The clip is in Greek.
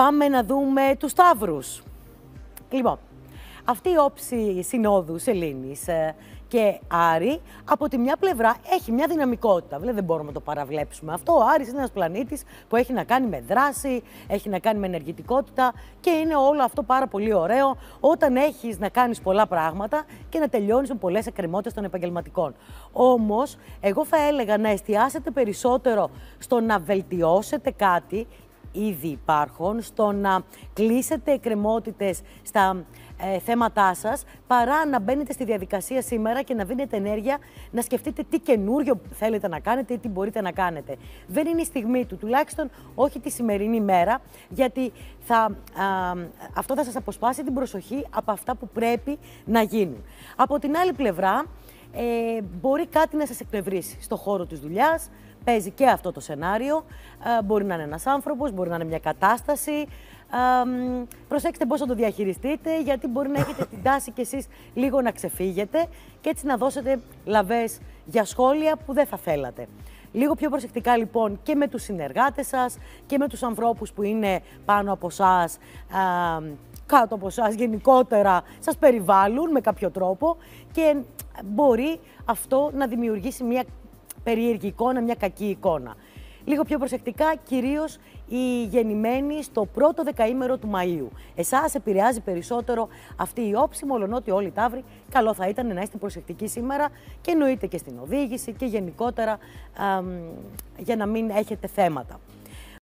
Πάμε να δούμε τους Σταύρους. Λοιπόν, αυτή η όψη συνόδου Σελήνης ε, και Άρη, από τη μια πλευρά έχει μια δυναμικότητα. Βλέπετε, δεν μπορούμε να το παραβλέψουμε αυτό. Ο Άρης είναι ένας πλανήτης που έχει να κάνει με δράση, έχει να κάνει με ενεργητικότητα και είναι όλο αυτό πάρα πολύ ωραίο όταν έχεις να κάνεις πολλά πράγματα και να τελειώνεις με πολλές εκκρεμότητες των επαγγελματικών. Όμως, εγώ θα έλεγα να εστιάσετε περισσότερο στο να βελτιώσετε κάτι ήδη υπάρχουν στο να κλείσετε εκκρεμότητες στα ε, θέματά σας παρά να μπαίνετε στη διαδικασία σήμερα και να δίνετε ενέργεια να σκεφτείτε τι καινούριο θέλετε να κάνετε ή τι μπορείτε να κάνετε. Δεν είναι η στιγμή του, τουλάχιστον όχι τη σημερινή μέρα, γιατί θα, αυτό θα σας αποσπάσει την προσοχή από αυτά που πρέπει να γίνουν. Από την άλλη πλευρά, ε, μπορεί κάτι να σας εκνευρίσει στο χώρο της δουλειάς, παίζει και αυτό το σενάριο, ε, μπορεί να είναι ένας άνθρωπος, μπορεί να είναι μια κατάσταση, ε, προσέξτε πώς θα το διαχειριστείτε, γιατί μπορεί να έχετε την τάση κι εσείς λίγο να ξεφύγετε και έτσι να δώσετε λαβές για σχόλια που δεν θα θέλατε. Λίγο πιο προσεκτικά λοιπόν και με τους συνεργάτες σας και με τους ανθρώπους που είναι πάνω από εσά κάτω από εσάς γενικότερα σας περιβάλλουν με κάποιο τρόπο και μπορεί αυτό να δημιουργήσει μια περίεργη εικόνα, μια κακή εικόνα. Λίγο πιο προσεκτικά, κυρίως οι γεννημένοι στο πρώτο δεκαήμερο του Μαΐου. Εσάς επηρεάζει περισσότερο αυτή η όψη, μολονότι όλοι οι καλό θα ήταν να είστε προσεκτικοί σήμερα και εννοείται και στην οδήγηση και γενικότερα για να μην έχετε θέματα.